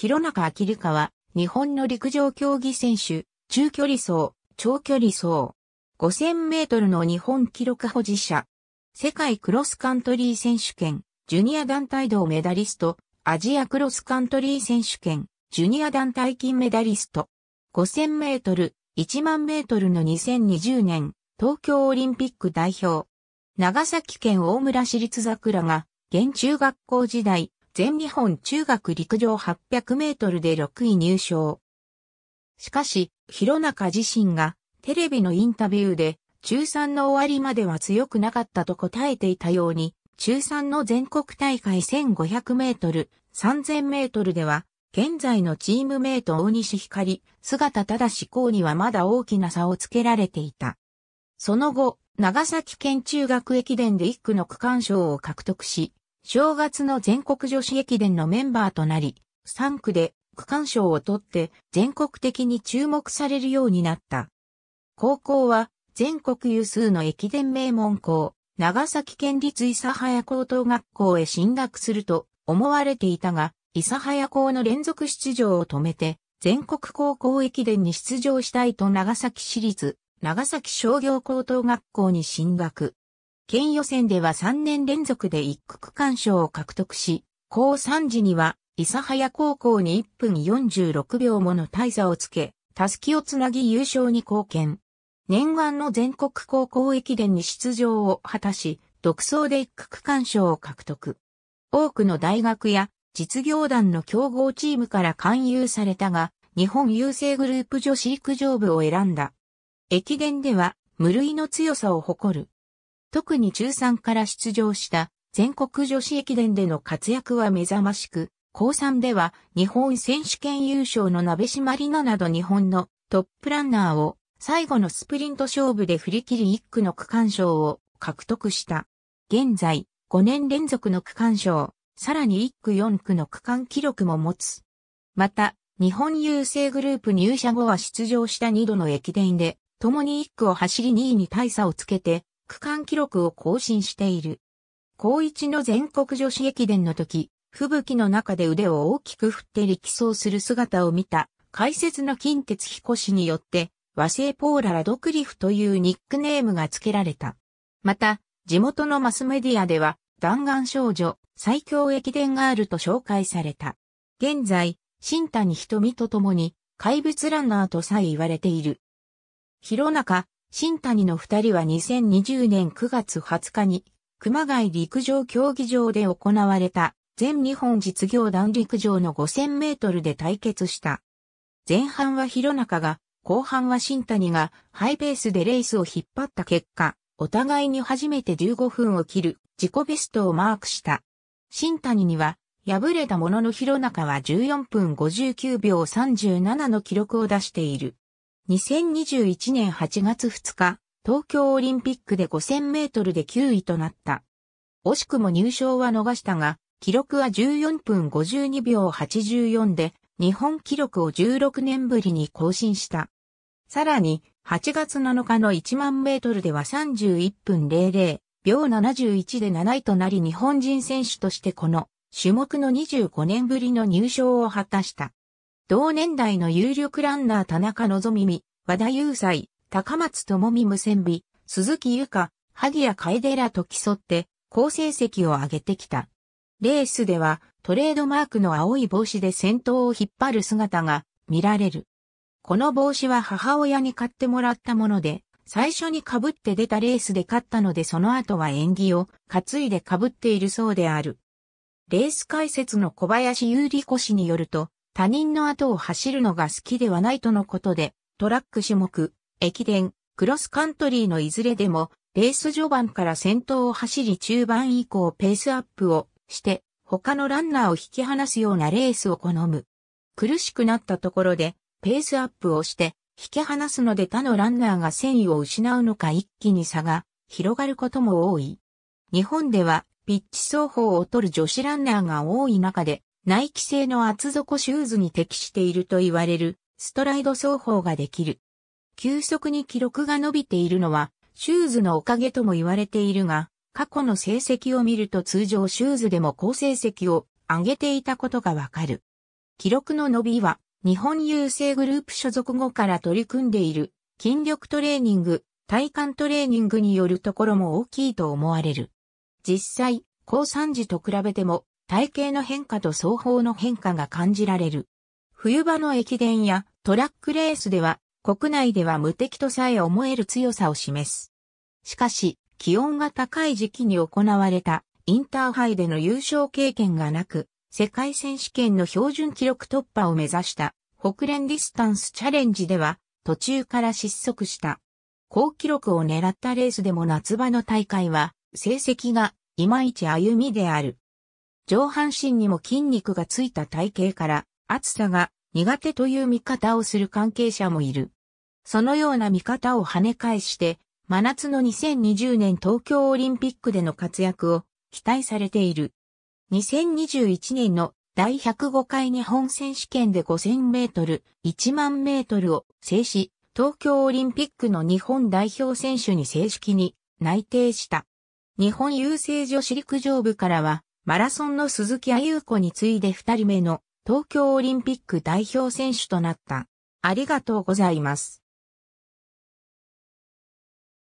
広中明香は、日本の陸上競技選手、中距離走、長距離走、5000メートルの日本記録保持者、世界クロスカントリー選手権、ジュニア団体同メダリスト、アジアクロスカントリー選手権、ジュニア団体金メダリスト、5000メートル、1万メートルの2020年、東京オリンピック代表、長崎県大村市立桜が、現中学校時代、全日本中学陸上800メートルで6位入賞。しかし、弘中自身がテレビのインタビューで中3の終わりまでは強くなかったと答えていたように、中3の全国大会1500メートル、3000メートルでは、現在のチームメイト大西光、姿ただし向にはまだ大きな差をつけられていた。その後、長崎県中学駅伝で1区の区間賞を獲得し、正月の全国女子駅伝のメンバーとなり、3区で区間賞を取って全国的に注目されるようになった。高校は全国有数の駅伝名門校、長崎県立諫早高等学校へ進学すると思われていたが、諫早校の連続出場を止めて、全国高校駅伝に出場したいと長崎市立、長崎商業高等学校に進学。県予選では3年連続で一区区間賞を獲得し、高3時には、諫早高校に1分46秒もの大差をつけ、たすきをつなぎ優勝に貢献。念願の全国高校駅伝に出場を果たし、独走で一区区間賞を獲得。多くの大学や実業団の競合チームから勧誘されたが、日本郵政グループ女子陸上部を選んだ。駅伝では無類の強さを誇る。特に中3から出場した全国女子駅伝での活躍は目覚ましく、高3では日本選手権優勝の鍋島里奈など日本のトップランナーを最後のスプリント勝負で振り切り1区の区間賞を獲得した。現在、5年連続の区間賞、さらに1区4区の区間記録も持つ。また、日本郵政グループ入社後は出場した2度の駅伝で、共に1区を走り2位に大差をつけて、区間記録を更新している。高一の全国女子駅伝の時、吹雪の中で腕を大きく振って力走する姿を見た、解説の近鉄彦氏によって、和製ポーララドクリフというニックネームが付けられた。また、地元のマスメディアでは、弾丸少女、最強駅伝があると紹介された。現在、新谷瞳と共に、怪物ランナーとさえ言われている。広中、新谷の二人は2020年9月20日に、熊谷陸上競技場で行われた、全日本実業団陸上の5000メートルで対決した。前半は広中が、後半は新谷がハイペースでレースを引っ張った結果、お互いに初めて15分を切る自己ベストをマークした。新谷には、敗れたものの広中は14分59秒37の記録を出している。2021年8月2日、東京オリンピックで5000メートルで9位となった。惜しくも入賞は逃したが、記録は14分52秒84で、日本記録を16年ぶりに更新した。さらに、8月7日の1万メートルでは31分00秒71で7位となり日本人選手としてこの種目の25年ぶりの入賞を果たした。同年代の有力ランナー田中希み、和田雄斎、高松智美無線美、鈴木優香、萩谷楓らと競って、好成績を上げてきた。レースでは、トレードマークの青い帽子で先頭を引っ張る姿が見られる。この帽子は母親に買ってもらったもので、最初に被って出たレースで勝ったのでその後は縁起を担いで被っているそうである。レース解説の小林優里子氏によると、他人の後を走るのが好きではないとのことで、トラック種目、駅伝、クロスカントリーのいずれでも、レース序盤から先頭を走り中盤以降ペースアップをして、他のランナーを引き離すようなレースを好む。苦しくなったところで、ペースアップをして、引き離すので他のランナーが戦意を失うのか一気に差が広がることも多い。日本では、ピッチ走法を取る女子ランナーが多い中で、ナイキ製の厚底シューズに適していると言われるストライド走法ができる。急速に記録が伸びているのはシューズのおかげとも言われているが、過去の成績を見ると通常シューズでも好成績を上げていたことがわかる。記録の伸びは日本郵政グループ所属後から取り組んでいる筋力トレーニング、体幹トレーニングによるところも大きいと思われる。実際、高3時と比べても体型の変化と双方の変化が感じられる。冬場の駅伝やトラックレースでは国内では無敵とさえ思える強さを示す。しかし、気温が高い時期に行われたインターハイでの優勝経験がなく、世界選手権の標準記録突破を目指した北連ディスタンスチャレンジでは途中から失速した。高記録を狙ったレースでも夏場の大会は成績がいまいち歩みである。上半身にも筋肉がついた体型から、暑さが苦手という見方をする関係者もいる。そのような見方を跳ね返して、真夏の2020年東京オリンピックでの活躍を期待されている。2021年の第105回日本選手権で5000メートル、1万メートルを制し、東京オリンピックの日本代表選手に正式に内定した。日本郵政女子陸上部からは、マラソンの鈴木亜由子に次いで二人目の東京オリンピック代表選手となった。ありがとうございます。